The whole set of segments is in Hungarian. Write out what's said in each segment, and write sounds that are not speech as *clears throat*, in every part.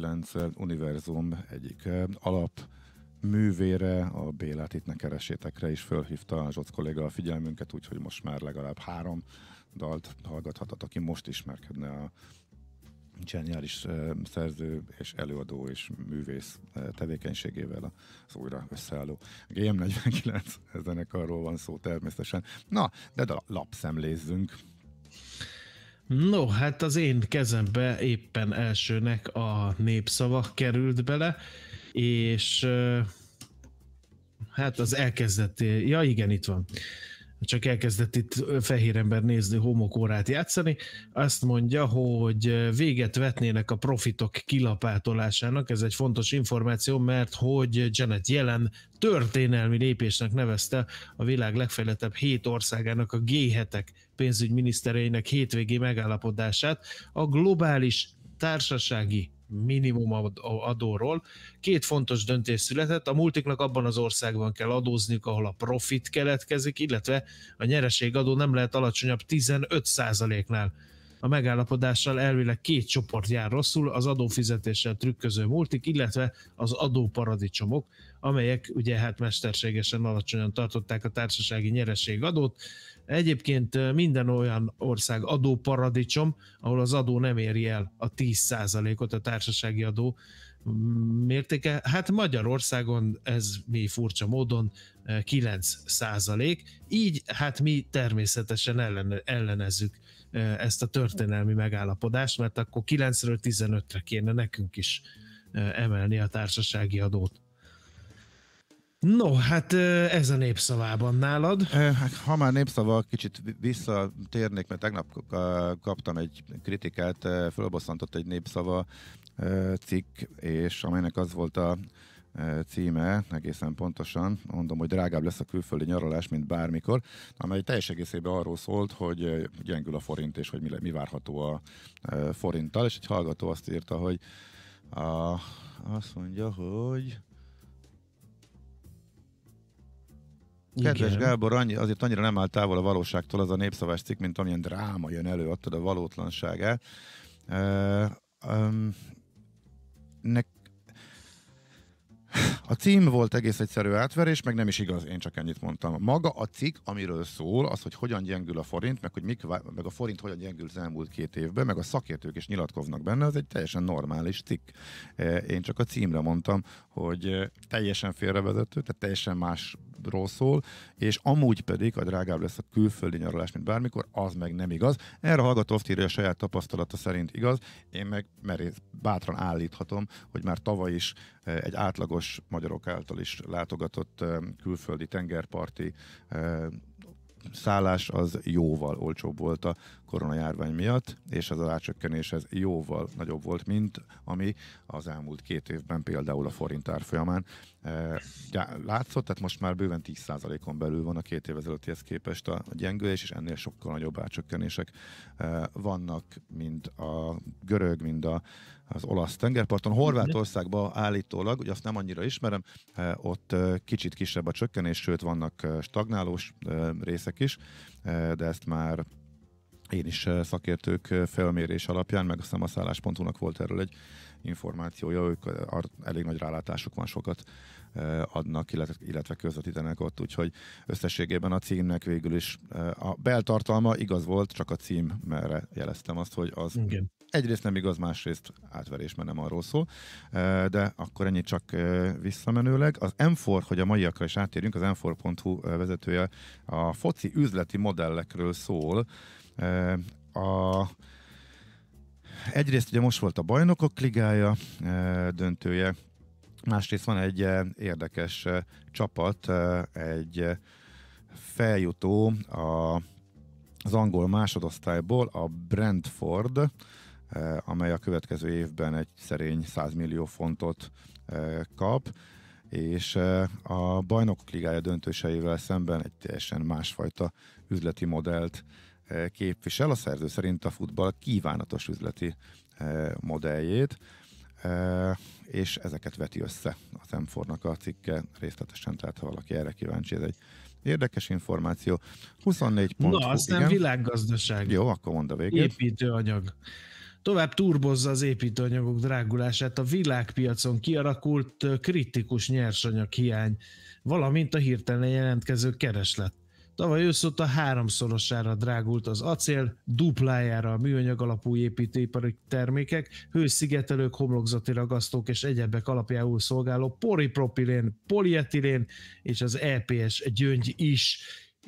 99 univerzum egyik eh, alap művére, a Bélát itt ne keresétekre is fölhívta a Zsoc kolléga a figyelmünket, úgyhogy most már legalább három dalt hallgathatat, aki most ismerkedne a zseniális eh, szerző és előadó és művész eh, tevékenységével az újra összeálló GM49 zenekarról van szó természetesen. Na, de lapszemlézzünk. No, hát az én kezembe éppen elsőnek a népszava került bele, és hát az elkezdett, ja igen, itt van csak elkezdett itt fehér ember nézni homokórát játszani, azt mondja, hogy véget vetnének a profitok kilapátolásának, ez egy fontos információ, mert hogy Janet jelen történelmi lépésnek nevezte a világ legfejlettebb hét országának, a g 7 pénzügyminisztereinek hétvégi megállapodását a globális társasági minimum adóról. Két fontos döntés született, a multiknak abban az országban kell adózniuk, ahol a profit keletkezik, illetve a nyereségadó nem lehet alacsonyabb 15%-nál. A megállapodással elvileg két csoport jár rosszul, az adófizetéssel trükköző multik, illetve az adóparadicsomok, amelyek ugye hát mesterségesen alacsonyan tartották a társasági nyereségadót. Egyébként minden olyan ország adóparadicsom, ahol az adó nem éri el a 10%-ot a társasági adó mm, mértéke. Hát Magyarországon ez mi furcsa módon 9 százalék, így hát mi természetesen ellen, ellenezzük ezt a történelmi megállapodást, mert akkor 9-ről 15-re kéne nekünk is emelni a társasági adót. No, hát ez a népszavában nálad. Hát, ha már népszava, kicsit visszatérnék, mert tegnap kaptam egy kritikát, felbosszantott egy népszava cikk, és amelynek az volt a címe, egészen pontosan, mondom, hogy drágább lesz a külföldi nyaralás, mint bármikor, amely teljes egészében arról szólt, hogy gyengül a forint, és hogy mi, mi várható a forinttal, és egy hallgató azt írta, hogy a, azt mondja, hogy Kedves Igen. Gábor, annyi, azért annyira nem áll távol a valóságtól az a népszavás cikk, mint amilyen dráma jön elő, attól a valótlanságát. Uh, um, nek, a cím volt egész egyszerű átverés, meg nem is igaz, én csak ennyit mondtam. Maga a cikk, amiről szól, az, hogy hogyan gyengül a forint, meg hogy mik, meg a forint hogyan gyengült az elmúlt két évben, meg a szakértők is nyilatkoznak benne, az egy teljesen normális cikk. Eh, én csak a címre mondtam, hogy eh, teljesen félrevezető, tehát teljesen más nyaralásról szól, és amúgy pedig a drágább lesz a külföldi nyaralás, mint bármikor, az meg nem igaz. Erre a hallgató írja a saját tapasztalata szerint igaz, én meg merész, bátran állíthatom, hogy már tavaly is eh, egy átlagos magyarok által is látogatott eh, külföldi tengerparti eh, szállás az jóval olcsóbb volt a koronajárvány miatt, és az alácsökkenés ez jóval nagyobb volt, mint ami az elmúlt két évben például a forint árfolyamán e, látszott, tehát most már bőven 10%-on belül van a két év ezelőttihez képest a gyengülés, és ennél sokkal nagyobb árcsökkenések e, vannak, mint a görög, mind a, az olasz tengerparton. Horvátországban állítólag, ugye azt nem annyira ismerem, e, ott kicsit kisebb a csökkenés, sőt vannak stagnálós részek is, de ezt már én is szakértők felmérés alapján, meg aztán a szálláspontúnak volt erről egy információja, ők elég nagy rálátásuk van, sokat adnak, illetve közvetítenek ott, úgyhogy összességében a címnek végül is a beltartalma igaz volt, csak a cím, merre jeleztem azt, hogy az Igen. egyrészt nem igaz, másrészt átverés, mert nem arról szól, de akkor ennyit csak visszamenőleg. Az m hogy a maiakra is átérjünk, az m vezetője a foci üzleti modellekről szól, a, egyrészt ugye most volt a bajnokok ligája döntője, másrészt van egy érdekes csapat, egy feljutó a, az angol másodosztályból, a Brentford, amely a következő évben egy szerény 100 millió fontot kap, és a bajnokok ligája döntőseivel szemben egy teljesen másfajta üzleti modellt Eh, képvisel, a szerző szerint a futball kívánatos üzleti eh, modelljét, eh, és ezeket veti össze a Temfornak a cikke részletesen, tehát ha valaki erre kíváncsi, ez egy Érdekes információ. 24 pont. Na, azt nem világgazdaság. Jó, akkor mondd a végét. Építőanyag. Tovább turbozza az építőanyagok drágulását a világpiacon kialakult kritikus nyersanyag hiány, valamint a hirtelen jelentkező kereslet. Tavaly őszóta háromszorosára drágult az acél, duplájára a műanyag alapú építőipari termékek, hőszigetelők, homlokzati ragasztók és egyebek alapjául szolgáló polipropilén, polietilén és az EPS gyöngy is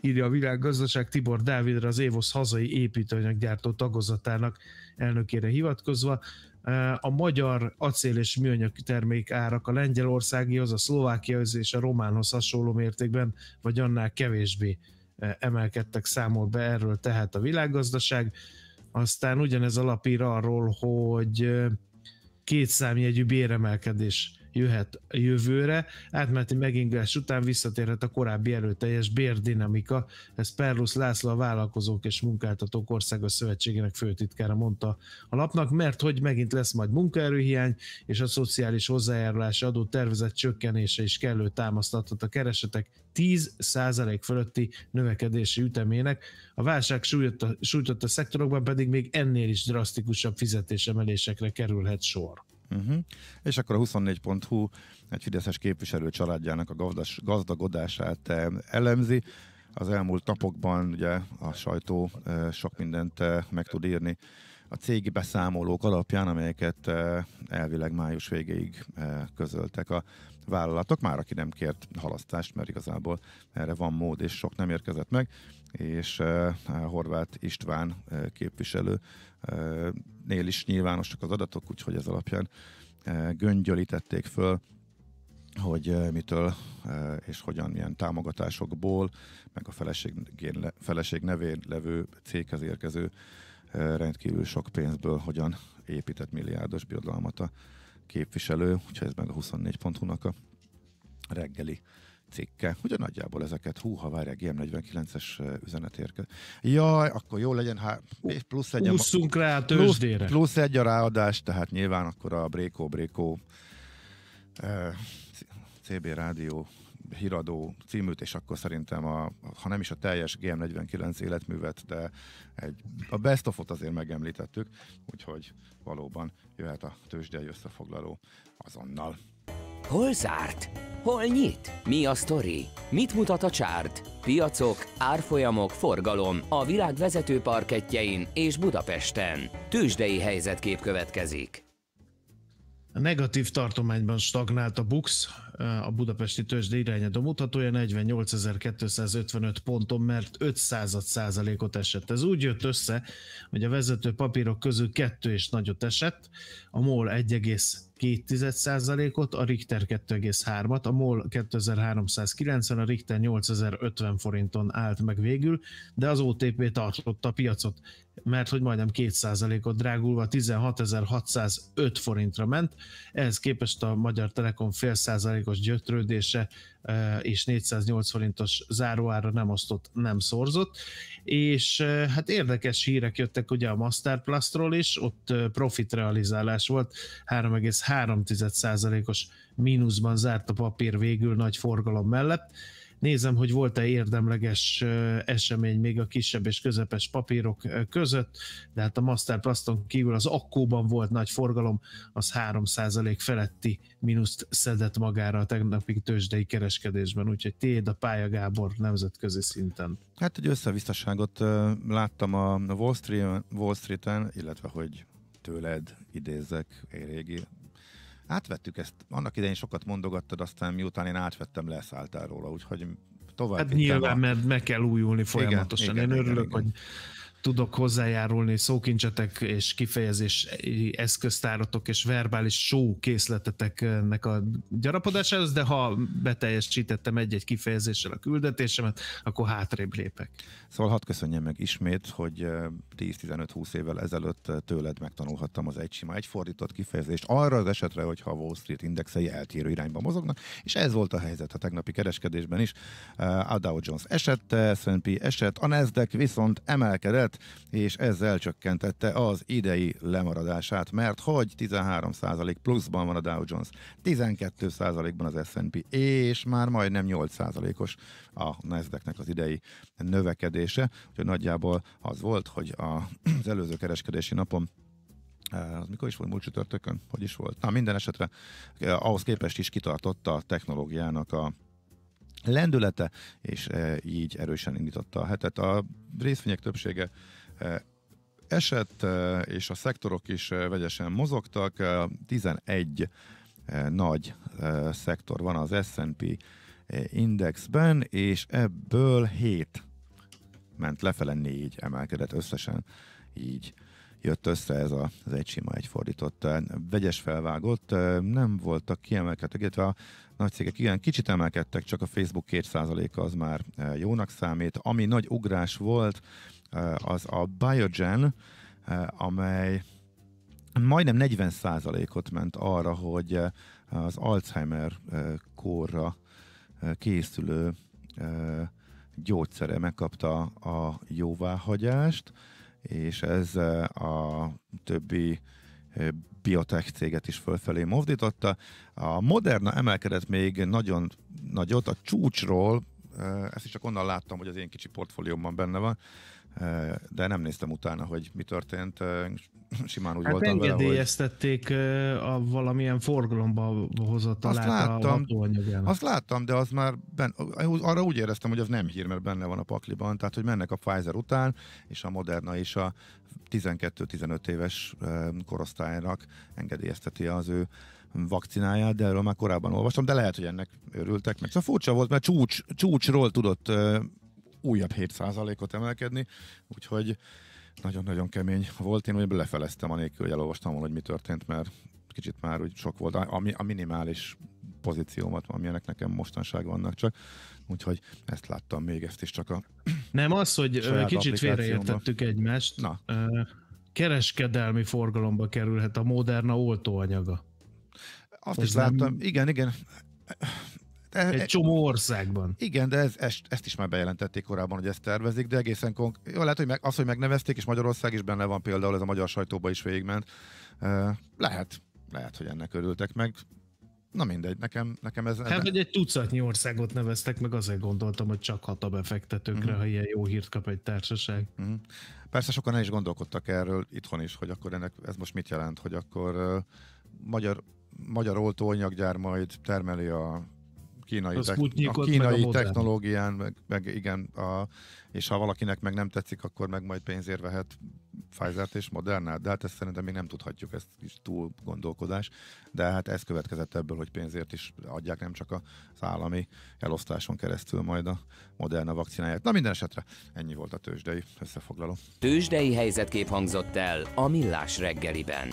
írja a világgazdaság Tibor Dávidra az Évosz hazai építőanyaggyártó tagozatának elnökére hivatkozva a magyar acél és műanyag termék árak a lengyelországihoz, a szlovákiahoz és a románhoz hasonló mértékben, vagy annál kevésbé emelkedtek, számol be erről tehát a világgazdaság. Aztán ugyanez alapír arról, hogy kétszámjegyű béremelkedés jöhet a jövőre. Átmeneti megingás után visszatérhet a korábbi erőteljes bérdinamika. Ez Perlusz László a Vállalkozók és Munkáltatók Országa Szövetségének főtitkára mondta a lapnak, mert hogy megint lesz majd munkaerőhiány, és a szociális hozzájárulás adó tervezett csökkenése is kellő támasztathat a keresetek 10% fölötti növekedési ütemének. A válság sújtotta, sújtotta szektorokban pedig még ennél is drasztikusabb fizetésemelésekre kerülhet sor. Uh-huh. És akkor a 24.hu egy fideszes képviselő családjának a gazdas, gazdagodását eh, elemzi. Az elmúlt napokban ugye a sajtó eh, sok mindent eh, meg tud írni a cégi beszámolók alapján, amelyeket eh, elvileg május végéig eh, közöltek a vállalatok, már aki nem kért halasztást, mert igazából erre van mód, és sok nem érkezett meg, és eh, Horváth István képviselő nél is nyilvánosak az adatok, úgyhogy ez alapján göngyölítették föl hogy mitől és hogyan, milyen támogatásokból, meg a feleség, feleség nevén levő céghez érkező rendkívül sok pénzből hogyan épített milliárdos birodalmat a képviselő, úgyhogy ez meg a 24 pont a reggeli cikke. Ugye nagyjából ezeket, hú, ha várják, ilyen 49 es üzenet érkezik. Jaj, akkor jó legyen, hát plusz egy... Úszunk a, rá a Plusz, plusz egy a ráadás, tehát nyilván akkor a Bréko, Bréko, eh, CB Rádió híradó címűt, és akkor szerintem, a, ha nem is a teljes GM49 életművet, de egy, a best of azért megemlítettük, úgyhogy valóban jöhet a tőzsdei összefoglaló azonnal. Hol zárt? Hol nyit? Mi a sztori? Mit mutat a csárt? Piacok, árfolyamok, forgalom a világ vezető parketjein és Budapesten. Tőzsdei helyzetkép következik. A negatív tartományban stagnált a BUX, a budapesti tőzsde irányadó mutatója 48.255 ponton, mert 500 százalékot esett. Ez úgy jött össze, hogy a vezető papírok közül kettő és nagyot esett, a MOL 2,2%-ot, a Richter 2,3-at, a MOL 2390, a Richter 8050 forinton állt meg végül, de az OTP tartotta a piacot, mert hogy majdnem 2%-ot drágulva 16605 forintra ment, ehhez képest a Magyar Telekom fél százalékos gyötrődése és 408 forintos záróára nem osztott, nem szorzott, és hát érdekes hírek jöttek ugye a Master Plus-ról is, ott profit realizálás volt, 3,3%-os mínuszban zárt a papír végül nagy forgalom mellett, Nézem, hogy volt-e érdemleges esemény még a kisebb és közepes papírok között, de hát a Masterplaston kívül az akkóban volt nagy forgalom, az 3% feletti mínuszt szedett magára a tegnapi tőzsdei kereskedésben, úgyhogy téd a pálya Gábor nemzetközi szinten. Hát egy összevisztaságot láttam a Wall, Street, Wall street illetve hogy tőled idézek, régi Átvettük ezt, annak idején sokat mondogattad, aztán miután én átvettem, leszálltál róla, úgyhogy tovább. Hát nyilván, a... mert meg kell újulni folyamatosan. Igen, én igen, örülök, igen, hogy tudok hozzájárulni, szókincsetek és kifejezés eszköztáratok és verbális show készleteteknek eh, a gyarapodásához, de ha beteljesítettem egy-egy kifejezéssel a küldetésemet, akkor hátrébb lépek. Szóval hadd köszönjem meg ismét, hogy 10-15-20 eh, évvel ezelőtt eh, tőled megtanulhattam az egy sima, egy fordított kifejezést arra az esetre, hogyha a Wall Street indexei eltérő irányba mozognak, és ez volt a helyzet a tegnapi kereskedésben is. A Dow Jones esett, S&P esett, a Nasdaq viszont emelkedett, lett, és ezzel csökkentette az idei lemaradását, mert hogy 13% pluszban van a Dow Jones, 12%-ban az S&P, és már majdnem 8%-os a nasdaq az idei növekedése, úgyhogy nagyjából az volt, hogy az előző kereskedési napon eh, az mikor is volt múlt csütörtökön? Hogy is volt? Na, minden esetre eh, ahhoz képest is kitartotta a technológiának a lendülete, és eh, így erősen indította a hetet. A részvények többsége eh, esett, eh, és a szektorok is vegyesen mozogtak. 11 nagy szektor van az S&P indexben, és ebből 7 ment lefele, 4 emelkedett összesen így jött össze ez a, az egy sima, egy fordított. Eh, vegyes felvágott, eh, nem voltak kiemelkedtek, illetve a nagy cégek igen, kicsit emelkedtek, csak a Facebook 2%-a az már eh, jónak számít. Ami nagy ugrás volt, az a Biogen, amely majdnem 40%-ot ment arra, hogy az Alzheimer korra készülő gyógyszere megkapta a jóváhagyást és ez a többi biotech céget is fölfelé mozdította. A Moderna emelkedett még nagyon nagyot a csúcsról, ezt is csak onnan láttam, hogy az én kicsi portfóliómban benne van, de nem néztem utána, hogy mi történt. Simán úgy hát voltam vele, hogy... a valamilyen forgalomba hozott azt láttam, a Azt láttam, de az már ben... arra úgy éreztem, hogy az nem hír, mert benne van a pakliban, tehát hogy mennek a Pfizer után, és a Moderna és a 12-15 éves korosztálynak engedélyezteti az ő vakcináját, de erről már korábban olvastam, de lehet, hogy ennek örültek meg. Szóval furcsa volt, mert csúcs, csúcsról tudott újabb 7%-ot emelkedni, úgyhogy nagyon-nagyon kemény volt. Én ugye lefeleztem anélkül, hogy elolvastam volna, hogy mi történt, mert kicsit már úgy sok volt. A, a minimális pozíciómat, amilyenek nekem mostanság vannak csak. Úgyhogy ezt láttam még, ezt is csak a *clears throat* Nem, az, hogy kicsit félreértettük egymást. Na. Kereskedelmi forgalomba kerülhet a Moderna oltóanyaga. Azt Ez is láttam, nem... igen, igen. De, egy e- csomó országban. Igen, de ez, ezt, ezt is már bejelentették korábban, hogy ezt tervezik, de egészen konk... Jó, lehet, hogy meg, az, hogy megnevezték, és Magyarország is benne van például, ez a magyar sajtóba is végigment. Lehet, lehet, hogy ennek örültek meg. Na mindegy, nekem, nekem ez... Hát, hogy egy tucatnyi országot neveztek meg, azért gondoltam, hogy csak hat a befektetőkre, uh-huh. ha ilyen jó hírt kap egy társaság. Uh-huh. Persze sokan el is gondolkodtak erről itthon is, hogy akkor ennek, ez most mit jelent, hogy akkor uh, magyar, magyar oltóanyaggyár majd termeli a kínai, a a kínai meg a technológián, meg, meg igen, a, és ha valakinek meg nem tetszik, akkor meg majd pénzért vehet Pfizer-t és Modernát, de hát ezt szerintem még nem tudhatjuk, ez is túl gondolkodás, de hát ez következett ebből, hogy pénzért is adják nem csak az állami elosztáson keresztül majd a Moderna vakcináját. Na minden esetre ennyi volt a tőzsdei összefoglaló. Tőzsdei helyzetkép hangzott el a Millás reggeliben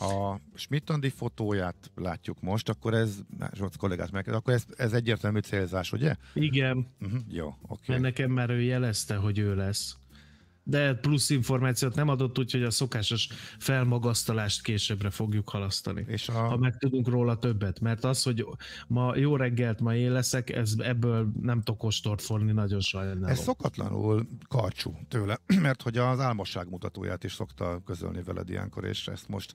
a Smittandi fotóját látjuk most, akkor ez, Zsolc kollégát meg, akkor ez, ez egyértelmű célzás, ugye? Igen. Uh-huh. Jó, oké. Okay. Mert nekem már ő jelezte, hogy ő lesz de plusz információt nem adott, úgyhogy a szokásos felmagasztalást későbbre fogjuk halasztani. És a... Ha megtudunk róla többet, mert az, hogy ma jó reggelt ma én leszek, ez, ebből nem tudok ostort forni, nagyon sajnálom. Ez szokatlanul karcsú tőle, *clears throat* mert hogy az álmosság mutatóját is szokta közölni veled ilyenkor, és ezt most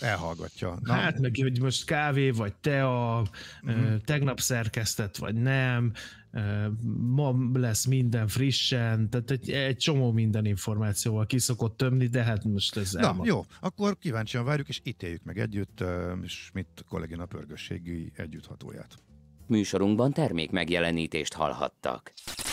elhallgatja. Na. Hát meg, hogy most kávé, vagy tea, uh-huh. Mhm. tegnap szerkesztett, vagy nem, ma lesz minden frissen, tehát egy, egy csomó minden információval kiszokott tömni, de hát most ez Na, elmag. jó, akkor kíváncsian várjuk, és ítéljük meg együtt Schmidt kollégina pörgősségű együtthatóját. Műsorunkban termék megjelenítést hallhattak.